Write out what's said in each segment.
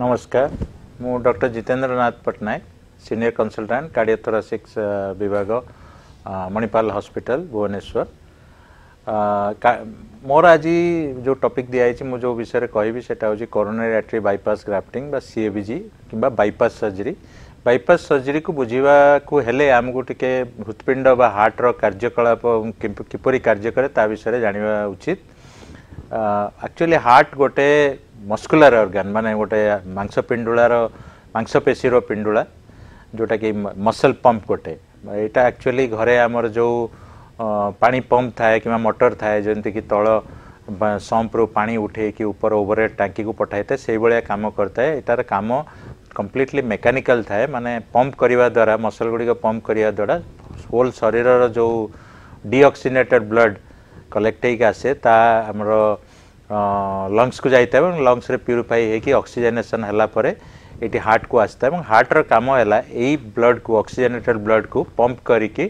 नमस्कार मु doctor Jitendra Nath Patnaik senior consultant cardiothoracics विभाग मणिपाल हॉस्पिटल भुवनेश्वर मोर आज जो टॉपिक दिया दिखाई मुझे विषय में कहि से coronary artery bypass grafting CABG कि बैपास् सर्जरी बैपास् सर्जरी को बुझा को हेले आमको टी हृत्पिंड हार्टर कार्यकलाप किपरी कार्य कैता विषय उचित आकचुअली हार्ट गोटे मस्कुलार अर्गान मान गोटे मंसपिंडुलार मंसपेशीर पिंडुला जोटा कि मसल पंप गोटे यहाँ एक्चुअली घरे आमर जो पा पंप थाए कि मटर थाए जमीक तल सम्प्रु पा उठे कि ऊपर ओवर टांगी को पठाई थाए से भाया कम करता है यार कम कम्प्लीटली मेकानिकल थाए मैंने पंप करने द्वारा मसल गुड़िक पंप करने द्वारा होल शरीर जो डीअक्सीनेटेड ब्लड कलेक्ट होसे ता आमर ଲଙ୍ଗସକୁ ଯାଇଥାଏ ଏବଂ ଲଙ୍ଗସରେ ପ୍ୟୁରିଫାଇ ହେଇକି ଅକ୍ସିଜେନେସନ୍ ହେଲା ପରେ ଏଠି ହାର୍ଟକୁ ଆସିଥାଏ ଏବଂ ହାର୍ଟର କାମ ହେଲା ଏଇ ବ୍ଲଡ଼କୁ ଅକ୍ସିଜେନେଟେଡ଼ ବ୍ଲଡ଼କୁ ପମ୍ପ କରିକି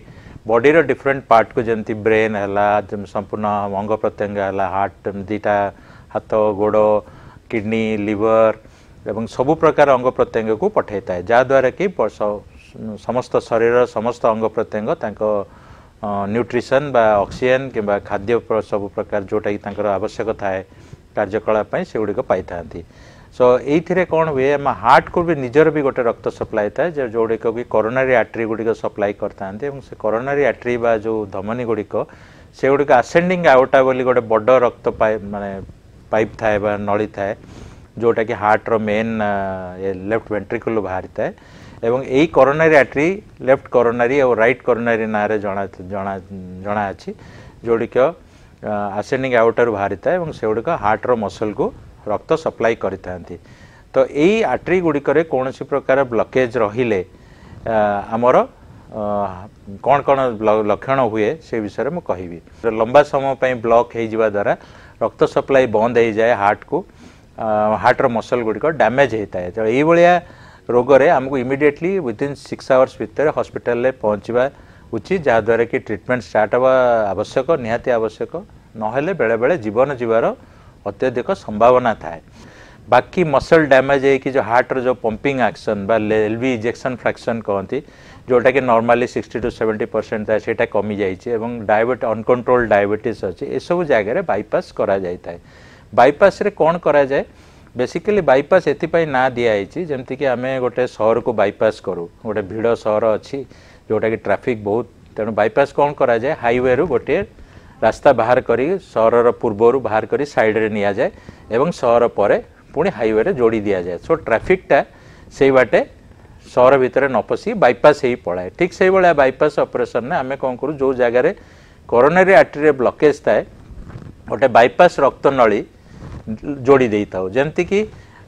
ବଡ଼ିର ଡିଫରେଣ୍ଟ ପାର୍ଟକୁ ଯେମିତି ବ୍ରେନ୍ ହେଲା ସମ୍ପୂର୍ଣ୍ଣ ଅଙ୍ଗ ପ୍ରତ୍ୟଙ୍ଗ ହେଲା ହାର୍ଟ ଦୁଇଟା ହାତ ଗୋଡ଼ କିଡ଼ନୀ ଲିଭର ଏବଂ ସବୁ ପ୍ରକାର ଅଙ୍ଗ ପ୍ରତ୍ୟଙ୍ଗକୁ ପଠାଇଥାଏ ଯାହାଦ୍ୱାରା କି ସମସ୍ତ ଶରୀରର ସମସ୍ତ ଅଙ୍ଗ ପ୍ରତ୍ୟଙ୍ଗ ତାଙ୍କ न्यूट्रिशन अक्सीजेन कि खाद्य सब प्रकार जोटा कि आवश्यक था कार्यकलापी से गुड़िक पाई सो ये कौन हुए आम हार्ट को भी निजर भी गोटे रक्त सप्लाई था जो को भी करोनारी आट्री गुड़िक सप्लाई करता से करोनारी आट्री जो धमनी गुड़िक से गुड़िक आसेंडिंग आओटा बोली गोटे बड़ रक्त मानने पाइप थाए नली थाए जोटा कि हार्ट्र मेन लेफ्ट वेन्ट्रिकल बाहरी था এবং এই করোনারি আর্টরি লেফট করোনারি ও রাইট করোনারি নাঁরে জনা জনা জনা ଅଛି ଯେଉଁଗୁଡ଼ିକ ଆସେଣ୍ଡିଂ ଆଉଟାରୁ ବାହାରିଥାଏ ଏବଂ ସେଗୁଡ଼ିକ ହାର୍ଟର ମସଲକୁ ରକ୍ତ ସପ୍ଲାଇ କରିଥାନ୍ତି ତ ଏଇ ଆର୍ଟରି ଗୁଡ଼ିକରେ କୌଣସି ପ୍ରକାର ବ୍ଲକେଜ୍ ରହିଲେ ଆମର କ'ଣ କ'ଣ ଲକ୍ଷଣ ହୁଏ ସେ ବିଷୟରେ ମୁଁ କହିବି ଲମ୍ବା ସମୟ ପାଇଁ ବ୍ଲକ୍ ହେଇଯିବା ଦ୍ୱାରା ରକ୍ତ ସପ୍ଲାଇ ବନ୍ଦ ହେଇଯାଏ ହାର୍ଟକୁ ହାର୍ଟର ମସଲ ଗୁଡ଼ିକ ଡ୍ୟାମେଜ୍ ହେଇଥାଏ ତ ଏଇଭଳିଆ ରୋଗରେ ଆମକୁ ଇମିଡ଼ିଏଟଲି ୱିଦିନ୍ ସିକ୍ସ ଆୱାର୍ସ ଭିତରେ ହସ୍ପିଟାଲରେ ପହଞ୍ଚିବା ଉଚିତ ଯାହାଦ୍ୱାରା କି ଟ୍ରିଟମେଣ୍ଟ ଷ୍ଟାର୍ଟ ହେବା ଆବଶ୍ୟକ ନିହାତି ଆବଶ୍ୟକ ନହେଲେ ବେଳେବେଳେ ଜୀବନ ଯିବାର ଅତ୍ୟଧିକ ସମ୍ଭାବନା ଥାଏ ବାକି ମସଲ ଡ୍ୟାମେଜ୍ ହେଇକି ଯେଉଁ ହାର୍ଟର ଯେଉଁ ପମ୍ପିଂ ଆକ୍ସନ୍ ବା ଏଲ୍ଭି ଇଜେକ୍ସନ୍ ଫ୍ରାକ୍ସନ୍ କହନ୍ତି ଯେଉଁଟାକି normally sixty to seventy percent ଥାଏ ସେଇଟା କମିଯାଇଛି ଏବଂ ଡାଇବେଟ ଅନକଣ୍ଟ୍ରୋଲ ଡାଇବେଟିସ୍ ଅଛି ଏସବୁ ଜାଗାରେ ବାଇପାସ୍ କରାଯାଇଥାଏ ବାଇପାସ୍ରେ କ'ଣ କରାଯାଏ ବେସିକାଲି ବାଇପାସ୍ ଏଥିପାଇଁ ନାଁ ଦିଆହେଇଛି ଯେମିତିକି ଆମେ ଗୋଟେ ସହରକୁ ବାଇପାସ୍ କରୁ ଗୋଟେ ଭିଡ଼ ସହର ଅଛି ଯେଉଁଟାକି ଟ୍ରାଫିକ୍ ବହୁତ ତେଣୁ ବାଇପାସ୍ କ'ଣ କରାଯାଏ ହାଇୱେରୁ ଗୋଟିଏ ରାସ୍ତା ବାହାର କରି ସହରର ପୂର୍ବରୁ ବାହାର କରି ସାଇଡ଼ରେ ନିଆଯାଏ ଏବଂ ସହର ପରେ ପୁଣି ହାଇୱେରେ ଯୋଡ଼ି ଦିଆଯାଏ ସୋ ଟ୍ରାଫିକ୍ଟା ସେଇ ବାଟେ ସହର ଭିତରେ ନ ପଶି ବାଇପାସ୍ ହେଇ ପଳାଏ ଠିକ୍ ସେଇଭଳିଆ ବାଇପାସ୍ ଅପରେସନ୍ରେ ଆମେ କ'ଣ କରୁ ଯେଉଁ ଜାଗାରେ କରୋନାରୀ ଆର୍ଟେରିରେ ବ୍ଲକେଜ୍ ଥାଏ ଗୋଟେ ବାଇପାସ୍ ରକ୍ତନଳୀ જોડી ଦେଇଥାଉ ଯେମିତିକି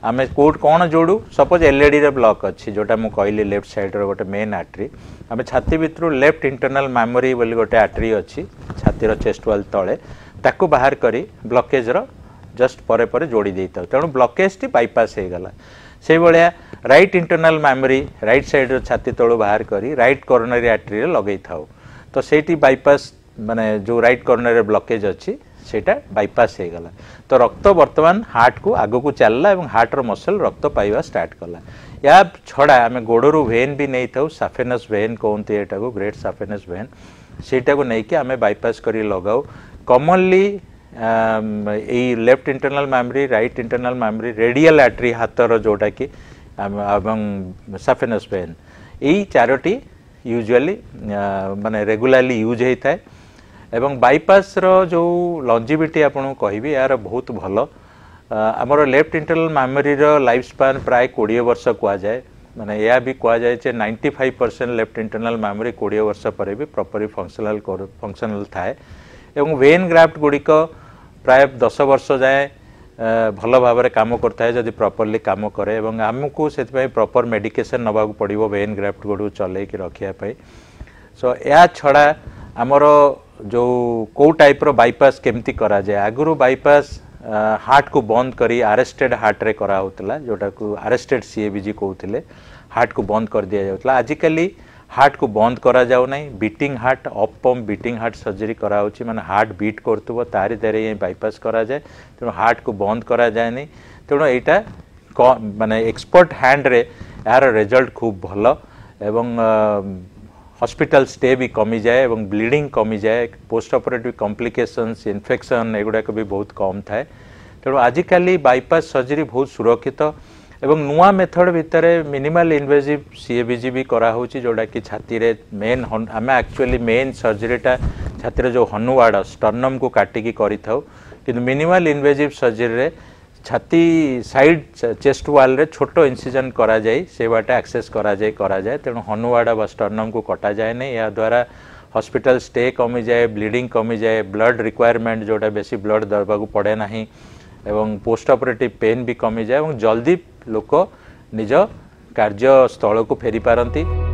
ଆମେ କେଉଁଠି କ'ଣ ଯୋଡ଼ୁ ସପୋଜ୍ ଏଲ୍ଇଡ଼ିର ବ୍ଲକ୍ ଅଛି ଯେଉଁଟା ମୁଁ କହିଲି ଲେଫ୍ଟ ସାଇଡ଼୍ର ଗୋଟେ ମେନ୍ ଆଟ୍ରି ଆମେ ଛାତି ଭିତରୁ ଲେଫ୍ଟ ଇଣ୍ଟର୍ନାଲ୍ ମାମୋରି ବୋଲି ଗୋଟେ ଆଟ୍ରି ଅଛି ଛାତିର ଚେଷ୍ଟ ୱାଲ୍ ତଳେ ତାକୁ ବାହାର କରି ବ୍ଲକେଜ୍ର ଜଷ୍ଟ ପରେ ପରେ ଯୋଡ଼ି ଦେଇଥାଉ ତେଣୁ ବ୍ଲକେଜ୍ଟି ବାଇପାସ୍ ହେଇଗଲା ସେଇଭଳିଆ ରାଇଟ୍ ଇଣ୍ଟର୍ନାଲ୍ ମାମୋରି ରାଇଟ୍ ସାଇଡ଼୍ର ଛାତି ତଳୁ ବାହାର କରି ରାଇଟ୍ କର୍ଣ୍ଣରୀ ଆଟ୍ରିରେ ଲଗେଇଥାଉ ତ ସେଇଠି ବାଇପାସ୍ ମାନେ ଯେଉଁ ରାଇଟ୍ କର୍ଣ୍ଣରରେ ବ୍ଲକେଜ୍ ଅଛି ସେଇଟା ବାଇପାସ୍ ହେଇଗଲା ତ ରକ୍ତ ବର୍ତ୍ତମାନ ହାର୍ଟକୁ ଆଗକୁ ଚାଲିଲା ଏବଂ ହାର୍ଟର ମସଲ ରକ୍ତ ପାଇବା ଷ୍ଟାର୍ଟ କଲା ୟା ଛଡ଼ା ଆମେ ଗୋଡ଼ରୁ ଭେନ୍ ବି ନେଇଥାଉ ସାଫେନସ୍ ଭେନ୍ କୁହନ୍ତି ଏଇଟାକୁ ଗ୍ରେଟ୍ ସାଫେନସ୍ ଭେନ୍ ସେଇଟାକୁ ନେଇକି ଆମେ ବାଇପାସ୍ କରି ଲଗାଉ କମନଲି ଏଇ left internal mammary right internal mammary radial artery ହାତର ଯେଉଁଟାକି ଏବଂ ସାଫେନସ୍ ଭେନ୍ ଏଇ ଚାରୋଟି ୟୁଜୁଆଲି ମାନେ ରେଗୁଲାରଲି ୟୁଜ୍ ହେଇଥାଏ ଏବଂ ବାଇପାସ୍ର ଯେଉଁ ଲଞ୍ଜିଭିଟି ଆପଣଙ୍କୁ କହିବି ଏହାର ବହୁତ ଭଲ ଆମର ଲେଫ୍ଟ ଇଣ୍ଟରନାଲ୍ ମାମେରୀର ଲାଇଫ୍ ସ୍ପାନ୍ ପ୍ରାୟ କୋଡ଼ିଏ ବର୍ଷ କୁହାଯାଏ ମାନେ ଏହା ବି କୁହାଯାଏ ଯେ ninety five percent left internal mammary କୋଡ଼ିଏ ବର୍ଷ ପରେ ବି ପ୍ରପର୍ଲି ଫଙ୍କସନାଲ୍ ଫଙ୍କସନାଲ୍ ଥାଏ ଏବଂ ଭେନ୍ ଗ୍ରାଫ୍ଟ ଗୁଡ଼ିକ ପ୍ରାୟ ଦଶ ବର୍ଷ ଯାଏଁ ଭଲ ଭାବରେ କାମ କରିଥାଏ ଯଦି ପ୍ରପର୍ଲି କାମ କରେ ଏବଂ ଆମକୁ ସେଥିପାଇଁ ପ୍ରପର୍ ମେଡ଼ିକେସନ୍ ନେବାକୁ ପଡ଼ିବ ଭେନ୍ ଗ୍ରାଫ୍ଟ ଗୁଡ଼ିକୁ ଚଲେଇକି ରଖିବା ପାଇଁ ସୋ ଏହା ଛଡ଼ା ଆମର जो कौ टाइप बाइपास केमती करा जाए आगुरी बाइपास हार्ट को बंद कर आरेस्टेड हार्ट रे करा होतला जोटा को आरेस्टेड सी ए विजि कहते हार्ट को बंद कर दि जाऊला आजिकल हार्ट को बंद करा कराऊना beating heart off pump beating heart surgery करा कराऊँ मान हार्ट बीट करथ तारी देर ही बाइपास करा जाए तेणु हार्ट को बंद करा जाए ना तेणु यहाँ मान एक्सपर्ट हैंड रे यार रिजल्ट खूब भल एवं हस्पिटाल स्टे भी कमी जाए और ब्लींग कमी जाए पोस्ट अपरेटिव कम्प्लिकेसन्स इनफेक्शन एगुड़ाक भी बहुत कम थाए तेणु तो आजिकल बैपास सर्जरी बहुत सुरक्षित एवं नुआ मेथड भितर मिनिमाल इनवेजिव सीएबीजि भी कराँ जोटा कि छाती में मेन आम आकचुअली मेन सर्जरीटा छाती जो हनुआड स्टर्नम को काटिकी कर मिनिमाल मिनिमल इनवेजिव सर्जरी में ଛାତି ସାଇଡ୍ ଚେଷ୍ଟ ୱାଲ୍ରେ ଛୋଟ ଇନସିଜନ୍ କରାଯାଇ ସେ ବାଟେ ଆକ୍ସେସ୍ କରାଯାଇ କରାଯାଏ ତେଣୁ ହନୁୱାଡ଼ା ବା ଷ୍ଟର୍ଣ୍ଣମ୍କୁ କଟାଯାଏ ନାହିଁ ଏହାଦ୍ୱାରା ହସ୍ପିଟାଲ ଷ୍ଟେ କମିଯାଏ ବ୍ଲିଡ଼ିଂ କମିଯାଏ ବ୍ଲଡ଼ ରିକ୍ୱାରମେଣ୍ଟ ଯେଉଁଟା ବେଶୀ ବ୍ଲଡ଼ ଦେବାକୁ ପଡ଼େ ନାହିଁ ଏବଂ ପୋଷ୍ଟ ଅପରେଟିଭ୍ ପେନ୍ ବି କମିଯାଏ ଏବଂ ଜଲ୍ଦି ଲୋକ ନିଜ କାର୍ଯ୍ୟସ୍ଥଳକୁ ଫେରିପାରନ୍ତି